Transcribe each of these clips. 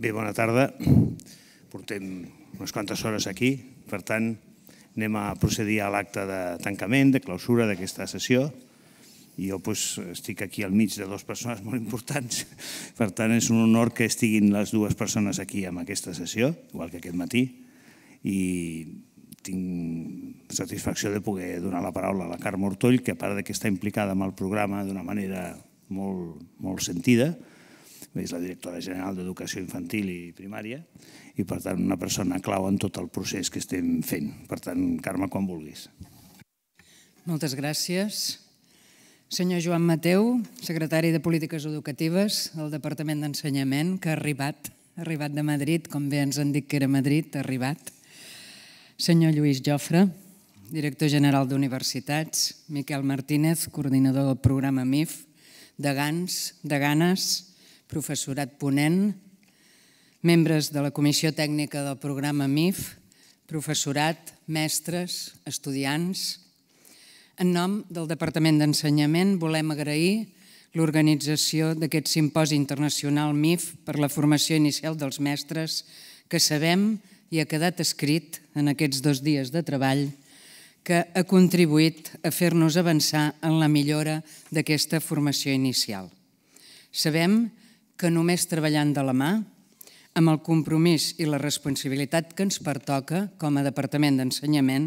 Bé, bona tarda. Portem unes quantes hores aquí, per tant, anem a procedir a l'acte de tancament, de clausura d'aquesta sessió. I jo doncs, estic aquí al mig de dues persones molt importants, per tant, és un honor que estiguin les dues persones aquí en aquesta sessió, igual que aquest matí, i tinc satisfacció de poder donar la paraula a la Carme Ortoll, que a part que està implicada amb el programa d'una manera molt, molt sentida, és la directora general d'Educació Infantil i Primària, i per tant una persona clau en tot el procés que estem fent. Per tant, Carme, quan vulguis. Moltes gràcies. Senyor Joan Mateu, secretari de Polítiques Educatives del Departament d'Ensenyament, que ha arribat, ha arribat de Madrid, com bé ens han dit que era Madrid, ha arribat. Senyor Lluís Jofre, director general d'Universitats, Miquel Martínez, coordinador del programa MIF, de Gans, de Ganes, professorat ponent, membres de la Comissió Tècnica del Programa MIF, professorat, mestres, estudiants. En nom del Departament d'Ensenyament volem agrair l'organització d'aquest simposi internacional MIF per la formació inicial dels mestres que sabem i ha quedat escrit en aquests dos dies de treball que ha contribuït a fer-nos avançar en la millora d'aquesta formació inicial. Sabem que només treballant de la mà, amb el compromís i la responsabilitat que ens pertoca com a Departament d'Ensenyament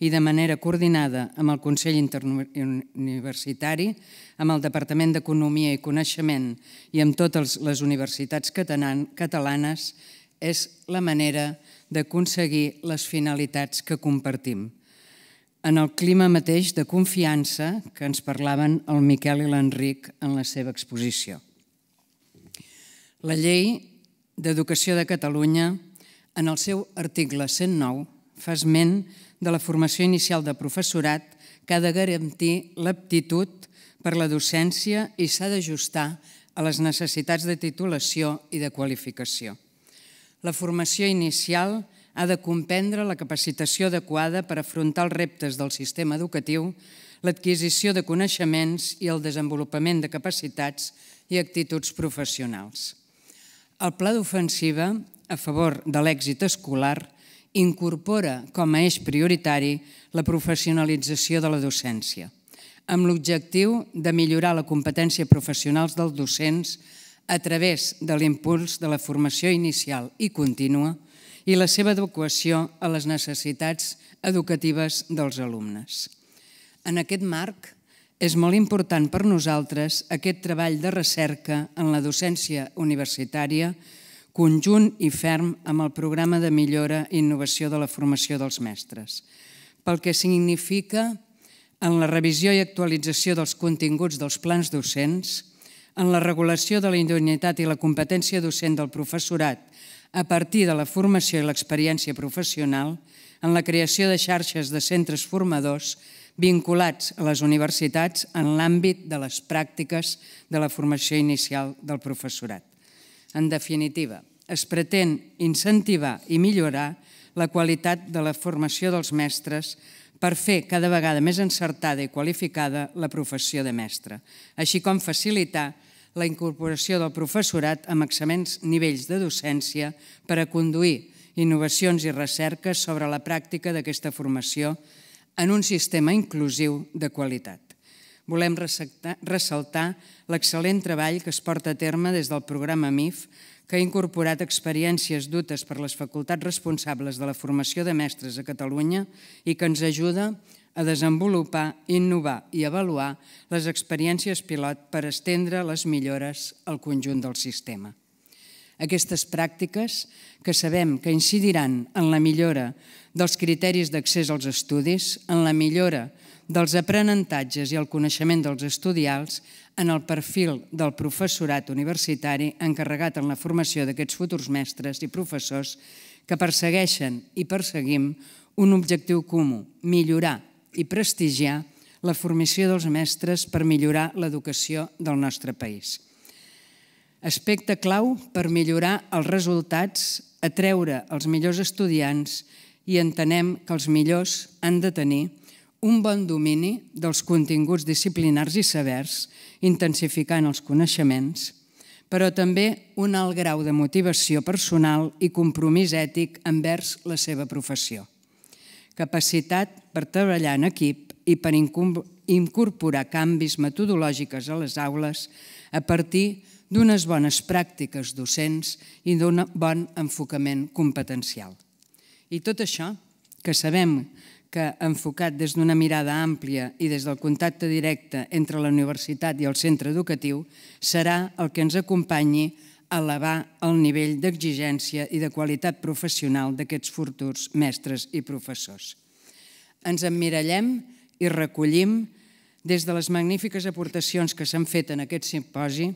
i de manera coordinada amb el Consell Interuniversitari, amb el Departament d'Economia i Coneixement i amb totes les universitats catalanes, és la manera d'aconseguir les finalitats que compartim. En el clima mateix de confiança que ens parlaven el Miquel i l'Enric en la seva exposició. La llei d'Educació de Catalunya, en el seu article 109, fa esment de la formació inicial de professorat que ha de garantir l'aptitud per la docència i s'ha d'ajustar a les necessitats de titulació i de qualificació. La formació inicial ha de comprendre la capacitació adequada per afrontar els reptes del sistema educatiu, l'adquisició de coneixements i el desenvolupament de capacitats i actituds professionals. El pla d'ofensiva a favor de l'èxit escolar incorpora com a eix prioritari la professionalització de la docència, amb l'objectiu de millorar la competència professionals dels docents a través de l'impuls de la formació inicial i contínua i la seva adequació a les necessitats educatives dels alumnes. En aquest marc, és molt important per nosaltres aquest treball de recerca en la docència universitària conjunt i ferm amb el programa de millora i innovació de la formació dels mestres, pel que significa en la revisió i actualització dels continguts dels plans docents, en la regulació de la indignitat i la competència docent del professorat a partir de la formació i l'experiència professional, en la creació de xarxes de centres formadors vinculats a les universitats en l'àmbit de les pràctiques de la formació inicial del professorat. En definitiva, es pretén incentivar i millorar la qualitat de la formació dels mestres per fer cada vegada més encertada i qualificada la professió de mestre, així com facilitar la incorporació del professorat amb excel·lents nivells de docència per a conduir innovacions i recerques sobre la pràctica d'aquesta formació professional en un sistema inclusiu de qualitat. Volem ressaltar l'excel·lent treball que es porta a terme des del programa MIF, que ha incorporat experiències dutes per les facultats responsables de la formació de mestres a Catalunya i que ens ajuda a desenvolupar, innovar i avaluar les experiències pilot per estendre les millores al conjunt del sistema. Aquestes pràctiques, que sabem que incidiran en la millora dels criteris d'accés als estudis, en la millora dels aprenentatges i el coneixement dels estudials, en el perfil del professorat universitari encarregat en la formació d'aquests futurs mestres i professors que persegueixen i perseguim un objectiu comú, millorar i prestigiar la formació dels mestres per millorar l'educació del nostre país aspecte clau per millorar els resultats, atreure els millors estudiants i entenem que els millors han de tenir un bon domini dels continguts disciplinars i severs, intensificant els coneixements, però també un alt grau de motivació personal i compromís ètic envers la seva professió. Capacitat per treballar en equip i per incorporar canvis metodològiques a les aules a partir de d'unes bones pràctiques docents i d'un bon enfocament competencial. I tot això, que sabem que enfocat des d'una mirada àmplia i des del contacte directe entre la universitat i el centre educatiu, serà el que ens acompanyi a elevar el nivell d'exigència i de qualitat professional d'aquests futurs mestres i professors. Ens emmirallem i recollim des de les magnífiques aportacions que s'han fet en aquest simposi,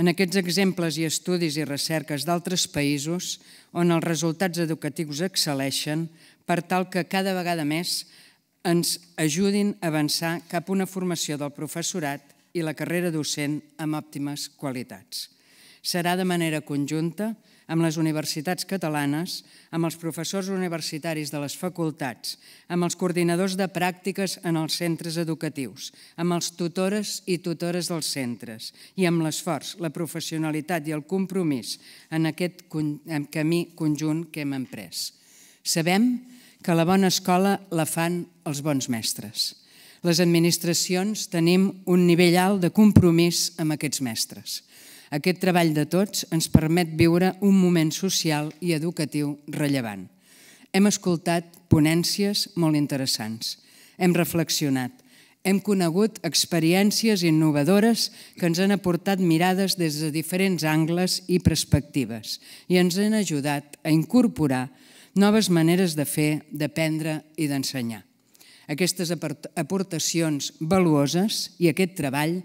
en aquests exemples i estudis i recerques d'altres països on els resultats educatius excel·leixen per tal que cada vegada més ens ajudin a avançar cap a una formació del professorat i la carrera docent amb òptimes qualitats. Serà de manera conjunta, amb les universitats catalanes, amb els professors universitaris de les facultats, amb els coordinadors de pràctiques en els centres educatius, amb els tutores i tutores dels centres i amb l'esforç, la professionalitat i el compromís en aquest camí conjunt que hem emprès. Sabem que la bona escola la fan els bons mestres les administracions tenim un nivell alt de compromís amb aquests mestres. Aquest treball de tots ens permet viure un moment social i educatiu rellevant. Hem escoltat ponències molt interessants, hem reflexionat, hem conegut experiències innovadores que ens han aportat mirades des de diferents angles i perspectives i ens han ajudat a incorporar noves maneres de fer, d'aprendre i d'ensenyar. Aquestes aportacions valuoses i aquest treball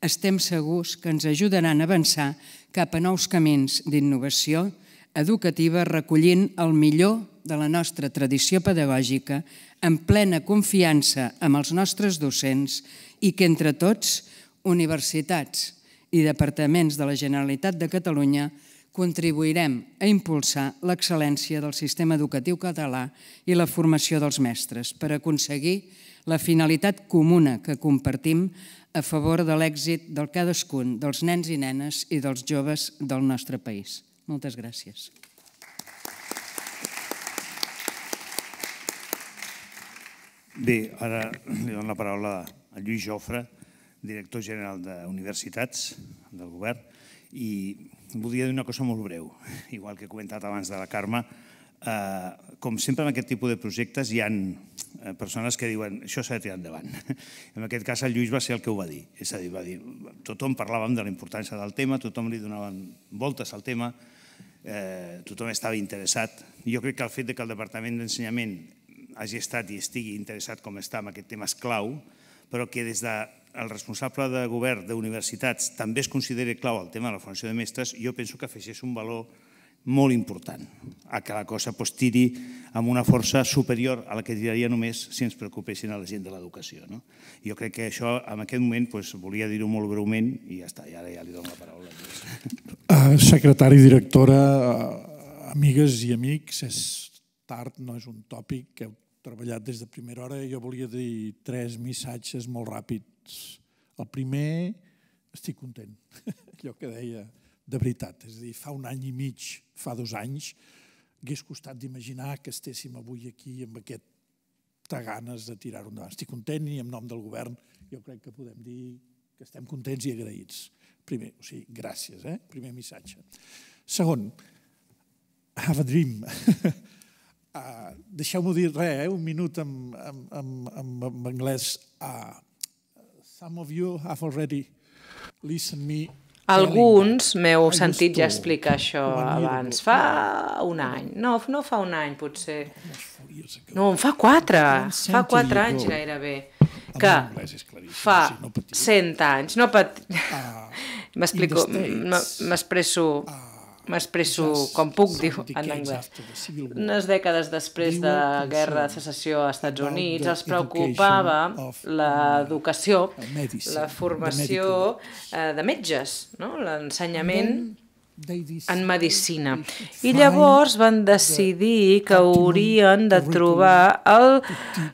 estem segurs que ens ajudaran a avançar cap a nous camins d'innovació educativa recollint el millor de la nostra tradició pedagògica en plena confiança amb els nostres docents i que entre tots, universitats i departaments de la Generalitat de Catalunya contribuirem a impulsar l'excel·lència del sistema educatiu català i la formació dels mestres per aconseguir la finalitat comuna que compartim a favor de l'èxit del cadascun, dels nens i nenes i dels joves del nostre país. Moltes gràcies. Bé, ara li dono la paraula a Lluís Jofre, director general d'Universitats del govern, i voldria dir una cosa molt breu, igual que he comentat abans de la Carme. Eh, com sempre en aquest tipus de projectes hi han Eh, persones que diuen això s'ha de tirar endavant. En aquest cas el Lluís va ser el que ho va dir, és a dir, va dir, tothom parlàvem de la importància del tema, tothom li donaven voltes al tema, eh, tothom estava interessat. Jo crec que el fet de que el Departament d'Ensenyament hagi estat i estigui interessat com està en aquest tema és clau, però que des de el responsable de govern d'universitats també es consideri clau el tema de la formació de mestres, jo penso que afegeix un valor molt important, a que la cosa pues, tiri amb una força superior a la que tiraria només si ens preocupessin a la gent de l'educació. No? Jo crec que això, en aquest moment, pues, volia dir-ho molt breument i ja està, i ara ja li dono la paraula. Eh, secretari, directora, eh, amigues i amics, és tard, no és un tòpic que heu treballat des de primera hora. Jo volia dir tres missatges molt ràpids. El primer, estic content, allò que deia de veritat. És a dir, fa un any i mig, fa dos anys, hagués costat d'imaginar que estéssim avui aquí amb aquesta ganes de tirar-ho endavant. Estic content i en nom del govern jo crec que podem dir que estem contents i agraïts. Primer, o sigui, gràcies, eh? primer missatge. Segon, have a dream. uh, Deixeu-m'ho dir res, eh? un minut en, en, en, en anglès. Uh, some of you have already listened me alguns m'heu sentit ja explicar això abans. Fa un any. No, no fa un any, potser. No, fa quatre. Fa quatre anys gairebé. Que fa 100 anys. No pat... Ah, M'explico, m'expresso ah. M'expresso com puc, diu en anglès. Unes dècades després de la guerra de secessió uh, a Estats Units els preocupava l'educació, la formació uh, de metges, no? l'ensenyament en medicina. I llavors van decidir que haurien de trobar el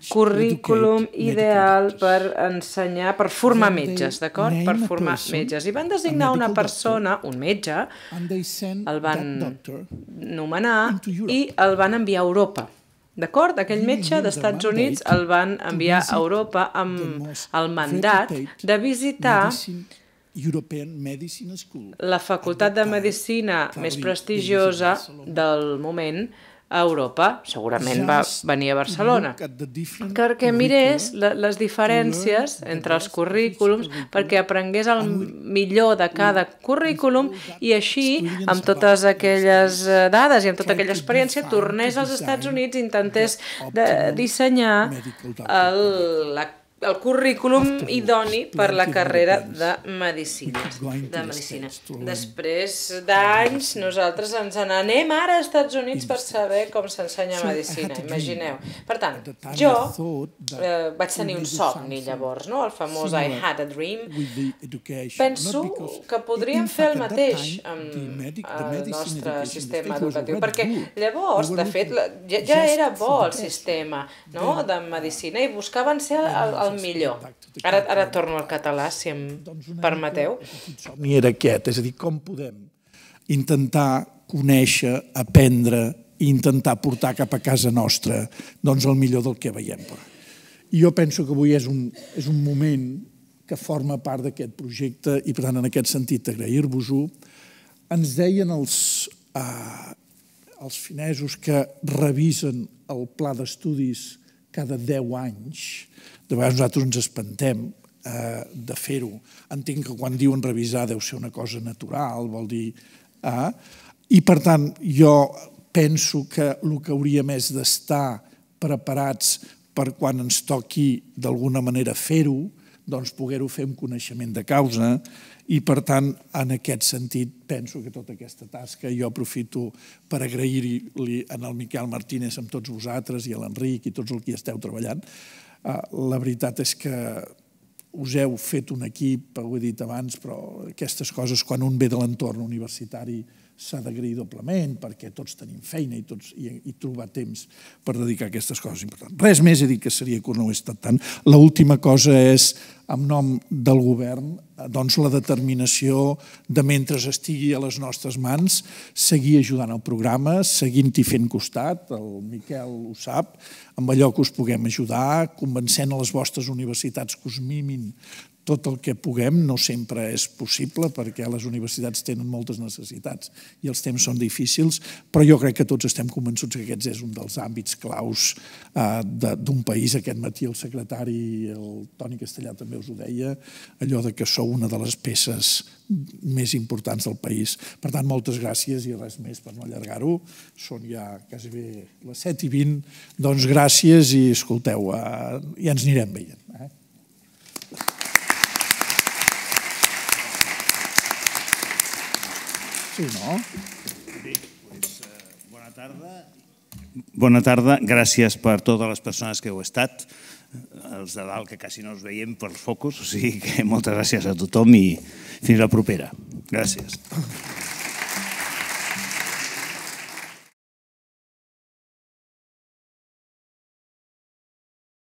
currículum ideal per ensenyar, per formar metges, d'acord? Per formar metges. I van designar una persona, un metge, el van nomenar i el van enviar a Europa. D'acord? Aquell metge d'Estats Units el van enviar a Europa amb el mandat de visitar European Medicine School. La facultat de medicina més prestigiosa del moment a Europa, segurament va venir a Barcelona, perquè mirés les diferències entre els currículums, perquè aprengués el millor de cada currículum i així, amb totes aquelles eh, dades i amb tota aquella experiència, tornés als Estats Units i intentés de dissenyar el, la el currículum idoni per la carrera de medicina. De medicina. Després d'anys, nosaltres ens n'anem ara als Estats Units per saber com s'ensenya medicina, imagineu. Per tant, jo eh, vaig tenir un somni llavors, no? el famós I had a dream. Penso que podríem fer el mateix amb el nostre sistema educatiu, perquè llavors, de fet, ja, ja era bo el sistema no? de medicina i buscaven ser el, el el millor. Ara, ara torno al català, si em doncs permeteu. El era aquest, és a dir, com podem intentar conèixer, aprendre i intentar portar cap a casa nostra doncs el millor del que veiem. I jo penso que avui és un, és un moment que forma part d'aquest projecte i, per tant, en aquest sentit, agrair-vos-ho. Ens deien els, eh, els finesos que revisen el pla d'estudis cada 10 anys de vegades nosaltres ens espantem eh, de fer-ho. Entenc que quan diuen revisar deu ser una cosa natural, vol dir... Eh? I per tant, jo penso que el que hauríem més d'estar preparats per quan ens toqui d'alguna manera fer-ho, doncs poder-ho fer amb coneixement de causa i per tant en aquest sentit penso que tota aquesta tasca jo aprofito per agrair-li al Miquel Martínez amb tots vosaltres i a l'Enric i tots els que hi esteu treballant Eh, la veritat és que us heu fet un equip, ho he dit abans, però aquestes coses, quan un ve de l'entorn universitari, s'ha d'agrair doblement perquè tots tenim feina i, tots, i, i trobar temps per dedicar aquestes coses importants. Res més he dit que seria que no ho he estat tant. L'última cosa és, en nom del govern, doncs la determinació de mentre estigui a les nostres mans seguir ajudant el programa, seguint-hi fent costat, el Miquel ho sap, amb allò que us puguem ajudar, convencent a les vostres universitats que us mimin tot el que puguem no sempre és possible perquè les universitats tenen moltes necessitats i els temps són difícils, però jo crec que tots estem convençuts que aquest és un dels àmbits claus eh, d'un país. Aquest matí el secretari, el Toni Castellà també us ho deia, allò de que sou una de les peces més importants del país. Per tant, moltes gràcies i res més per no allargar-ho. Són ja quasi bé les 7 i 20. Doncs gràcies i escolteu, eh, ja ens anirem veient. Eh? Sí, no? Bé, doncs, eh, bona tarda. Bona tarda, gràcies per totes les persones que heu estat, eh, els de dalt que quasi no us veiem pels focus, o sigui que moltes gràcies a tothom i fins la propera. Gràcies.